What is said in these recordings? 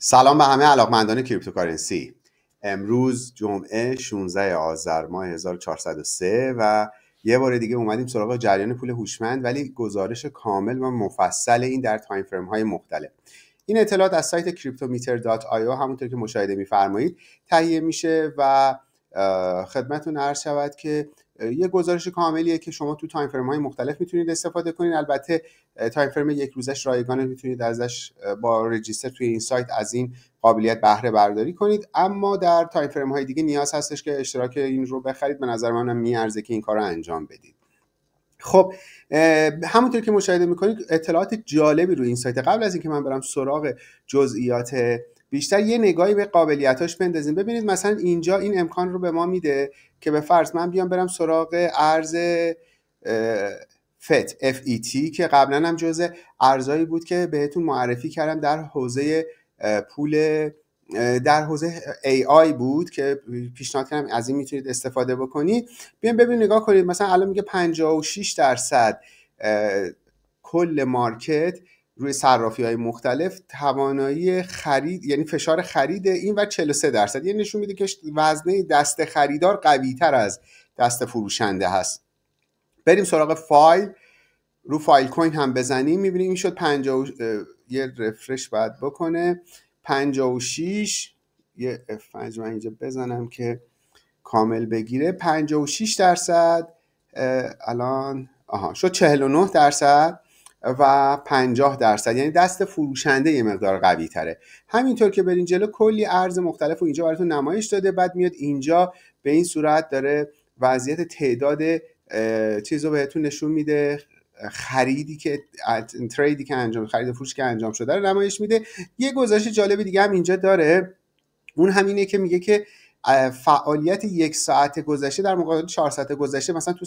سلام به همه علاقمندان کریپتوکارنسی امروز جمعه 16 آذر ماه 1403 و یه بار دیگه اومدیم سراغ جریان پول هوشمند ولی گزارش کامل و مفصل این در تایم فریم های مختلف این اطلاعات از سایت cryptometer.io همونطور که مشاهده میفرمایید تهیه میشه و خدمتون عرض شود که یه گزارش کاملیه که شما تو تایم فرم های مختلف میتونید استفاده کنید البته تایم فرم یک روزش رایگانه میتونید ازش با رجیستر توی این سایت از این قابلیت بهره برداری کنید اما در تایم فرم های دیگه نیاز هستش که اشتراک این رو بخرید به نظر منم میارزه که این کار رو انجام بدید خب همونطور که مشاهده میکنید اطلاعات جالبی روی این سایت قبل از اینکه من برم سراغ جزئیات بیشتر یه نگاهی به قابلیتاش بندازیم ببینید مثلا اینجا این امکان رو به ما میده که به فرض من بیام برم سراغ ارز فت FET e که قبلا هم جزء ارزایی بود که بهتون معرفی کردم در حوزه پول در حوزه AI بود که پیشنهاد کردم از این میتونید استفاده بکنید بیام ببین نگاه کنید مثلا الان میگه 56 درصد کل مارکت روی صرافی های مختلف توانایی خرید یعنی فشار خرید این و 43 درصد یعنی نشون میده که وزنه دست خریدار قوی تر از دست فروشنده هست بریم سراغ فایل رو فایل کوین هم بزنیم میبینیم این شد 50 یه رفرش باید بکنه 56 یه اف 5 من اینجا بزنم که کامل بگیره 56 درصد الان آها شد 49 درصد و 50 درصد یعنی دست فروشنده یه مقدار قوی تره همینطور که برین جلو کلی ارز مختلف و اینجا براتون نمایش داده بعد میاد اینجا به این صورت داره وضعیت تعداد چیز رو بهتون نشون میده خریدی که تریدی که انجام خرید فروش که انجام شده رو نمایش میده یه گزارش جالب دیگه هم اینجا داره اون همینه که میگه که فعالیت یک ساعت گذشته در مقابل 4 ساعت گذشته مثلا تو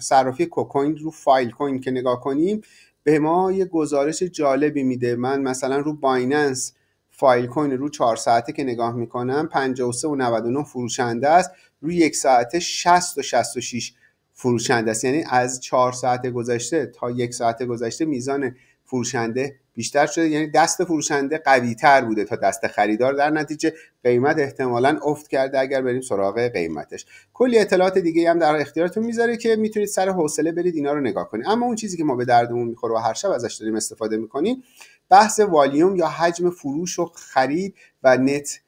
صرافی کوکوین رو فایل کوین که نگاه کنیم به ما یه گزارش جالبی میده من مثلا رو بایننس فایل کوین رو 4 ساعته که نگاه میکنم 53 و 99 فروشنده است روی یک ساعته 60 و 66 فروشنده است یعنی از 4 ساعت گذشته تا یک ساعت گذشته میزان فروشنده بیشتر شده یعنی دست فروشنده قوی تر بوده تا دست خریدار در نتیجه قیمت احتمالا افت کرده اگر بریم سراغ قیمتش کلی اطلاعات دیگه هم در اختیارتون میذاره که میتونید سر حوصله برید اینا رو نگاه کنید اما اون چیزی که ما به دردمون میخوره و هر شب ازش داریم استفاده میکنیم بحث والیوم یا حجم فروش و خرید و نت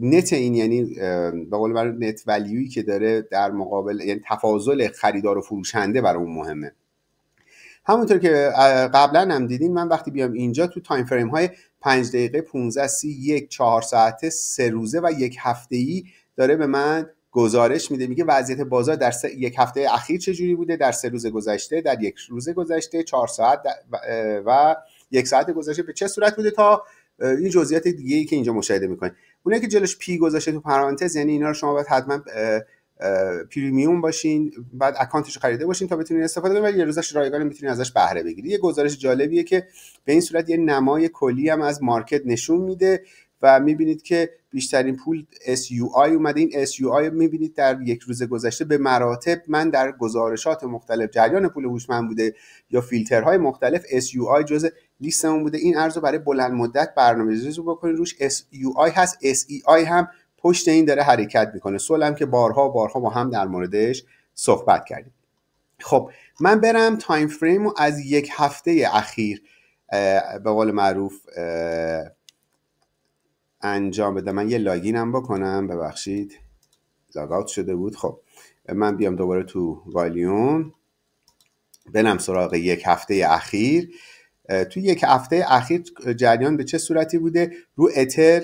نت این یعنی به قول نت ولیوی که داره در مقابل یعنی تفاضل خریدار و فروشنده برای اون مهمه همونطور که قبلا هم دیدین من وقتی بیام اینجا تو تایم فریم های 5 دقیقه 15 سی، یک چهار ساعته سه روزه و یک هفته ای داره به من گزارش میده میگه وضعیت بازار در یک هفته اخیر چجوری بوده در سه روز گذشته در یک روز گذشته چهار ساعت و یک ساعت گذشته به چه صورت بوده تا این جزئیات دیگه ای که اینجا مشاهده میکنید اونایی که جلوش پی گذاشته تو پرانتز یعنی اینا رو شما باید حتما پریمیوم باشین بعد اکانتش خریده باشین تا بتونین استفاده کنین ولی یه روزش رایگان میتونین ازش بهره بگیرید یه گزارش جالبیه که به این صورت یه نمای کلی هم از مارکت نشون میده و میبینید که بیشترین پول SUI اومده این SUI میبینید در یک روز گذشته به مراتب من در گزارشات مختلف جریان پول هوشمند بوده یا فیلترهای مختلف SUI جزء لیستمون بوده این ارز برای بلند مدت برنامه‌ریزی بکنید روش SUI هست SEI هم پشت این داره حرکت میکنه صلح که بارها بارها با هم در موردش صحبت کردیم خب من برم تایم فریم رو از یک هفته اخیر به قول معروف انجام بدم من یه هم بکنم ببخشید لاگ شده بود خب من بیام دوباره تو والیوم بنم سراغ یک هفته اخیر تو یک هفته اخیر جریان به چه صورتی بوده رو اتر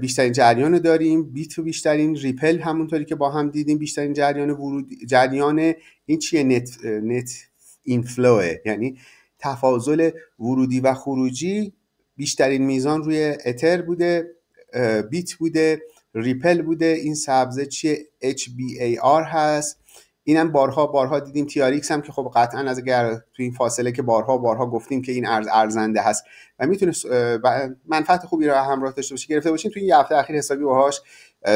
بیشترین جریان داریم بیت بیشترین ریپل همونطوری که با هم دیدیم بیشترین جریان ورود جریان این چیه نت نت اینفلوه یعنی تفاضل ورودی و خروجی بیشترین میزان روی اتر بوده بیت بوده ریپل بوده این سبزه چیه HBAR هست اینم بارها بارها دیدیم تیاریکس هم که خب قطعا از اگر تو این فاصله که بارها بارها گفتیم که این ارز ارزنده هست و میتونه منفعت خوبی رو همراه داشته باشه گرفته باشیم تو این هفته اخیر حسابی باهاش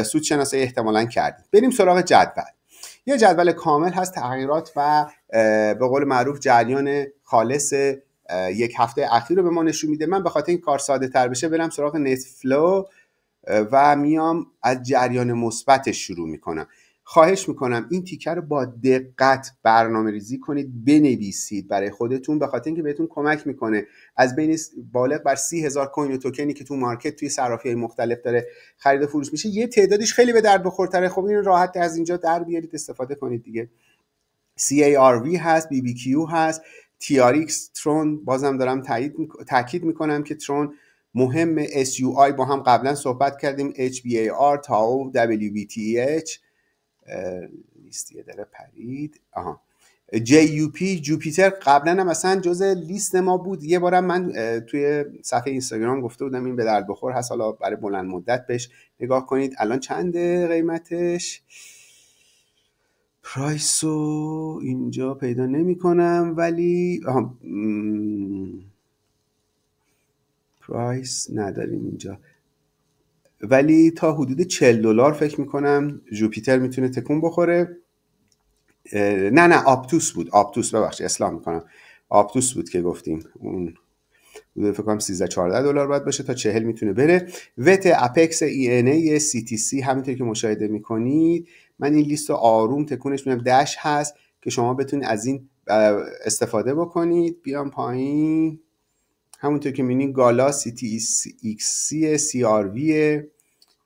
سود شناسایی احتمالا کردیم بریم سراغ جدول یه جدول کامل هست تغییرات و به قول معروف جریان خالص یک هفته اخیر رو به ما نشون میده من به خاطر این کار ساده تر بشه برم سراغ نتفلو و میام از جریان مثبت شروع میکنم خواهش میکنم این تیکه رو با دقت برنامه ریزی کنید بنویسید برای خودتون به خاطر اینکه بهتون کمک میکنه از بین بالغ بر سی هزار کوین و توکنی که تو مارکت توی صرافی مختلف داره خرید و فروش میشه یه تعدادش خیلی به درد بخورتره خب این راحت از اینجا در بیارید استفاده کنید دیگه CARV هست BBQ هست TRX ترون بازم دارم تاکید میکنم که ترون مهم SUI با هم قبلا صحبت کردیم HBAR تاو WBTH لیست یه پرید آها جی یو پی جوپیتر قبلا هم مثلا جز لیست ما بود یه بارم من توی صفحه اینستاگرام گفته بودم این به درد بخور هست حالا برای بلند مدت بهش نگاه کنید الان چند قیمتش پرایس رو اینجا پیدا نمی کنم ولی پرایس نداریم اینجا ولی تا حدود 40 دلار فکر میکنم جوپیتر میتونه تکون بخوره نه نه آپتوس بود آپتوس ببخشید اسلام میکنم آپتوس بود که گفتیم اون فکر کنم 13 14 دلار باید باشه تا 40 میتونه بره وت اپکس ای ان ای سی تی سی همینطور که مشاهده میکنید من این لیست رو آروم تکونش میدم دش هست که شما بتونید از این استفاده بکنید بیام پایین همونطور که میبینین گالا سی تی ایکس سی آر ویه.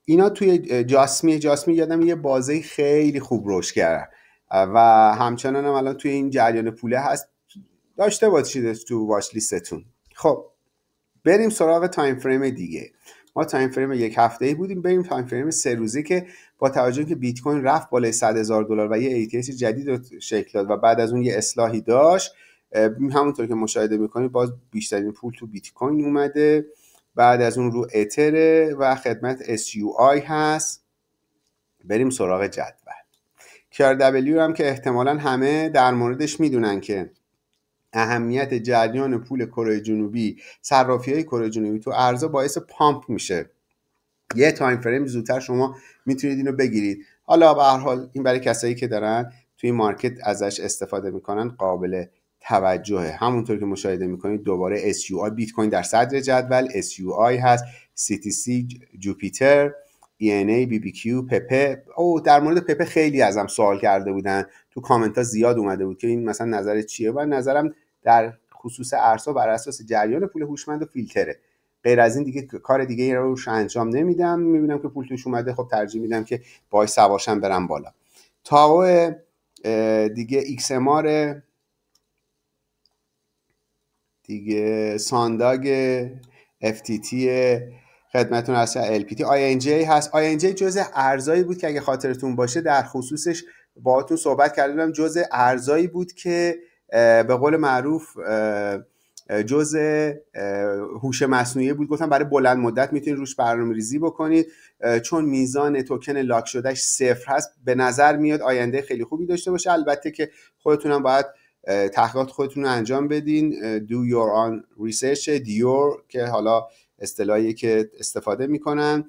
اینا توی جاسمی جاسمی یادم یه بازه خیلی خوب روش کرد و همچنان هم الان توی این جریان پوله هست داشته باشید تو واچ لیستتون خب بریم سراغ تایم فریم دیگه ما تایم فریم یک هفته ای بودیم بریم تایم فریم سه روزه که با توجه که بیت کوین رفت بالای 100 هزار دلار و یه ATS جدید رو شکل داد و بعد از اون یه اصلاحی داشت همونطور که مشاهده میکنید باز بیشترین پول تو بیت کوین اومده بعد از اون رو اتره و خدمت SUI هست بریم سراغ جدول دبلیو هم که احتمالا همه در موردش میدونن که اهمیت جریان پول کره جنوبی صرافی های کره جنوبی تو ارزا باعث پامپ میشه یه تایم فریم زودتر شما میتونید اینو بگیرید حالا به هر حال این برای کسایی که دارن توی مارکت ازش استفاده میکنن قابل توجه همونطور که مشاهده میکنید دوباره SUI بیت کوین در صدر جدول SUI هست CTC جوپیتر ENA BBQ پپه او در مورد پپه خیلی ازم سوال کرده بودن تو کامنت ها زیاد اومده بود که این مثلا نظر چیه و نظرم در خصوص ارسا بر اساس جریان پول هوشمند و فیلتره غیر از این دیگه کار دیگه ای روش انجام نمیدم میبینم که پول توش اومده خب ترجیح میدم که باش سواشم برم بالا تاو دیگه XMR دیگه سانداگ FTT خدمتون هست LPT INJ هست INJ جزء ارزایی بود که اگه خاطرتون باشه در خصوصش باهاتون صحبت کردم جزء ارزایی بود که به قول معروف جزء هوش مصنوعی بود گفتم برای بلند مدت میتونید روش برنامه ریزی بکنید چون میزان توکن لاک شدهش صفر هست به نظر میاد آینده خیلی خوبی داشته باشه البته که خودتونم باید تحقیقات خودتون رو انجام بدین do your own research دیور که حالا اصطلاحی که استفاده میکنن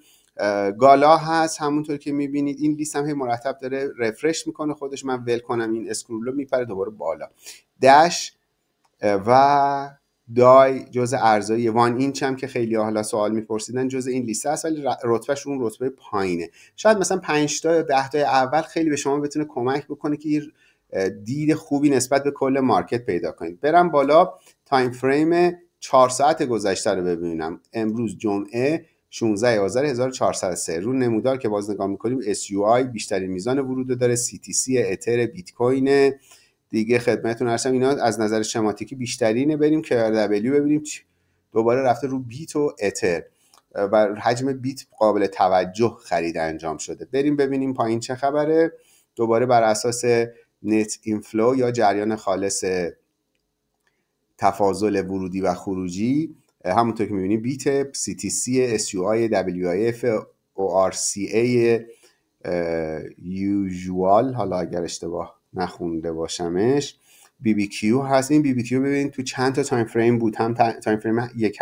گالا هست همونطور که میبینید این لیست هم هی مرتب داره رفرش میکنه خودش من ول کنم این رو میپره دوباره بالا دش و دای جز ارزای وان اینچ هم که خیلی حالا سوال میپرسیدن جز این لیست هست ولی رتبهش اون رتبه پایینه شاید مثلا 5 تا یا 10 تا اول خیلی به شما بتونه کمک بکنه که دید خوبی نسبت به کل مارکت پیدا کنید برم بالا تایم فریم چهار ساعت گذشته رو ببینم امروز جمعه 16 آذر 1403 رو نمودار که باز نگاه میکنیم SUI بیشترین میزان ورود سی داره CTC اتر بیت کوین دیگه خدمتتون هستم اینا از نظر شماتیکی بیشترینه بریم که دبلیو ببینیم دوباره رفته رو بیت و اتر و حجم بیت قابل توجه خرید انجام شده بریم ببینیم پایین چه خبره دوباره بر اساس نت اینفلو یا جریان خالص تفاضل ورودی و خروجی همونطور که میبینیم بیت CTC, آر سی ای یوزوال حالا اگر اشتباه نخونده باشمش کیو هست این کیو ببینید تو چند تا تایم فریم بود هم تایم فریم یک,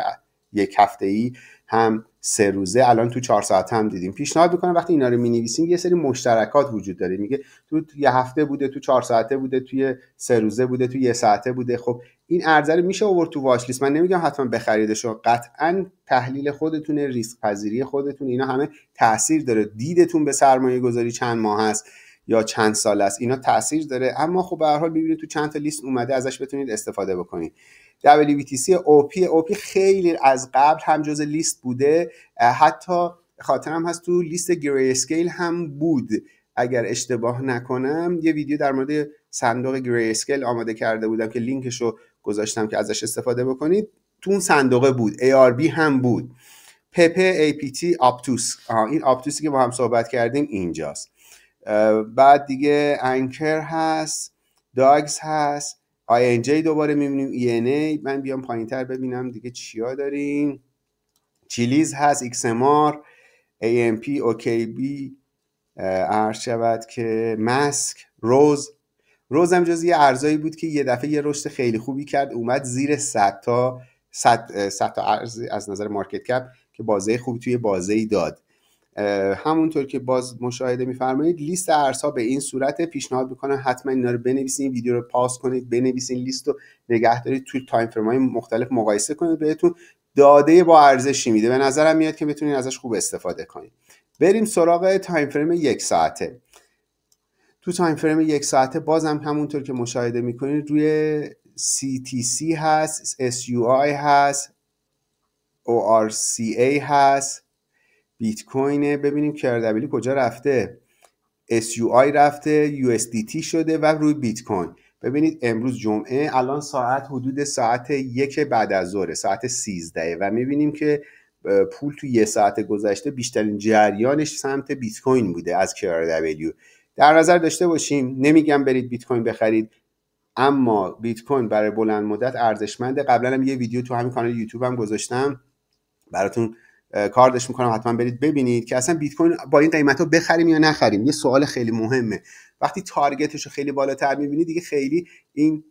یک هفته ای هم سه روزه الان تو چهار ساعت هم دیدیم پیشنهاد میکنم وقتی اینا رو نویسین یه سری مشترکات وجود داره میگه تو یه هفته بوده تو چهار ساعته بوده توی سه روزه بوده تو یه ساعته بوده خب این ارزه رو میشه اوور تو واچ لیست من نمیگم حتما بخریدش قطعا تحلیل خودتونه ریسک پذیری خودتون اینا همه تاثیر داره دیدتون به سرمایه گذاری چند ماه هست یا چند سال است اینا تاثیر داره اما خب به هر حال ببینید تو چند تا لیست اومده ازش بتونید استفاده بکنید WBTC OP OP خیلی از قبل هم جز لیست بوده حتی خاطرم هست تو لیست گری اسکیل هم بود اگر اشتباه نکنم یه ویدیو در مورد صندوق گری اسکیل آماده کرده بودم که لینکش رو گذاشتم که ازش استفاده بکنید تو اون صندوقه بود ARB هم بود پپ APT آپتوس این آپتوسی که با هم صحبت کردیم اینجاست بعد دیگه انکر هست داگز هست جی دوباره میبینیم ای من بیام پایین تر ببینم دیگه چیا داریم چیلیز هست پی اوکی بی عرض شود که ماسک روز روز هم جز یه ارزایی بود که یه دفعه یه رشد خیلی خوبی کرد اومد زیر 100 تا 100 تا ارز از نظر مارکت کپ که بازه خوبی توی بازه ای داد همونطور که باز مشاهده میفرمایید لیست ارزها به این صورت پیشنهاد میکنم حتما اینا رو بنویسین ویدیو رو پاس کنید بنویسین لیست رو نگه دارید توی تایم فرم مختلف مقایسه کنید بهتون داده با ارزشی میده به نظرم میاد که بتونید ازش خوب استفاده کنید بریم سراغ تایم فریم یک ساعته تو تایم فریم یک ساعته بازم همونطور که مشاهده میکنید روی CTC هست SUI هست ORCA هست بیت کوین ببینیم کردبلی کجا رفته SUI رفته USDT شده و روی بیت کوین ببینید امروز جمعه الان ساعت حدود ساعت یک بعد از ظهر ساعت 13 و میبینیم که پول تو یه ساعت گذشته بیشترین جریانش سمت بیت کوین بوده از KRW در نظر داشته باشیم نمیگم برید بیت کوین بخرید اما بیت کوین برای بلند مدت ارزشمنده قبلا هم یه ویدیو تو همین کانال یوتیوب هم گذاشتم براتون کاردش میکنم حتما برید ببینید که اصلا بیت کوین با این قیمت ها بخریم یا نخریم یه سوال خیلی مهمه وقتی تارگتش رو خیلی بالاتر میبینید دیگه خیلی این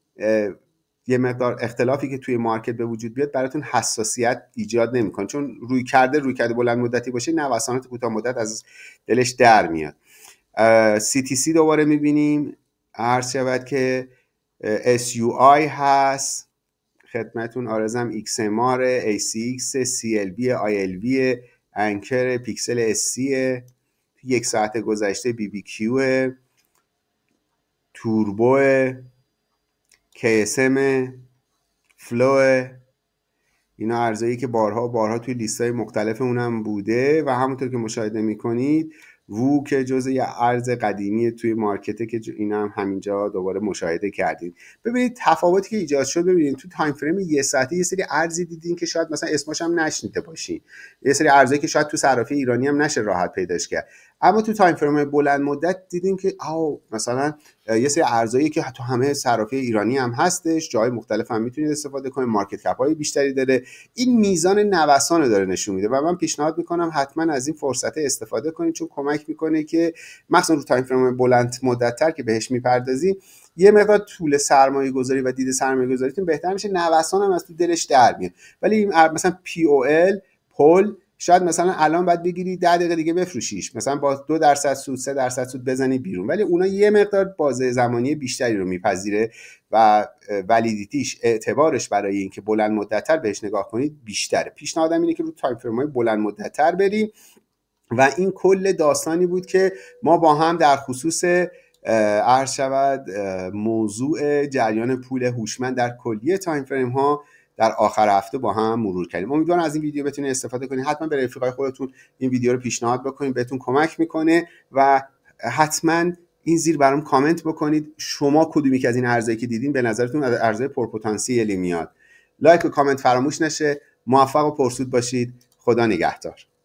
یه مقدار اختلافی که توی مارکت به وجود بیاد براتون حساسیت ایجاد نمیکنه چون روی کرده روی کرده بلند مدتی باشه نوسانات کوتاه مدت از دلش در میاد سی تی سی دوباره میبینیم عرض شود که SUI هست خدمتون آرزم XMR, ACX, CLB, ILB انکر پیکسل SC یک ساعت گذشته BBQ، توربو KSM فلو اینا ارزایی که بارها بارها توی لیست های مختلف اونم بوده و همونطور که مشاهده میکنید وو که جزء یه ارز قدیمی توی مارکته که این هم همینجا دوباره مشاهده کردیم. ببینید تفاوتی که ایجاد شد ببینید تو تایم فریم یه ساعته یه سری ارزی دیدین که شاید مثلا اسمش هم نشنیده باشین یه سری ارزی که شاید تو صرافی ایرانی هم نشه راحت پیداش کرد اما تو تایم فریم بلند مدت دیدیم که آو مثلا یه سری ارزایی که تو همه صرافی ایرانی هم هستش جای مختلف هم میتونید استفاده کنید مارکت کپ های بیشتری داره این میزان نوسان داره نشون میده و من پیشنهاد میکنم حتما از این فرصت استفاده کنید چون کمک میکنه که مخصوصا رو تایم فریم بلند مدت تر که بهش میپردازی یه مقدار طول سرمایه گذاری و دید سرمایه گذاریتون بهتر میشه نوسان هم از تو دلش در میاد ولی مثلا پی او ال پول شاید مثلا الان باید بگیری ده دقیقه دیگه بفروشیش مثلا با دو درصد سود سه درصد سود بزنی بیرون ولی اونا یه مقدار بازه زمانی بیشتری رو میپذیره و ولیدیتیش اعتبارش برای اینکه بلند مدتتر بهش نگاه کنید بیشتره پیشنهادم اینه که رو تایم فرمای بلند مدتتر بریم و این کل داستانی بود که ما با هم در خصوص عرض شود موضوع جریان پول هوشمند در کلیه تایم فریم ها در آخر هفته با هم مرور کردیم امیدوارم از این ویدیو بتونید استفاده کنید حتما به رفیقای خودتون این ویدیو رو پیشنهاد بکنید بهتون کمک میکنه و حتما این زیر برام کامنت بکنید شما کدومی که از این ارزایی که دیدین به نظرتون از ارزای پرپتانسیلی میاد لایک و کامنت فراموش نشه موفق و پرسود باشید خدا نگهدار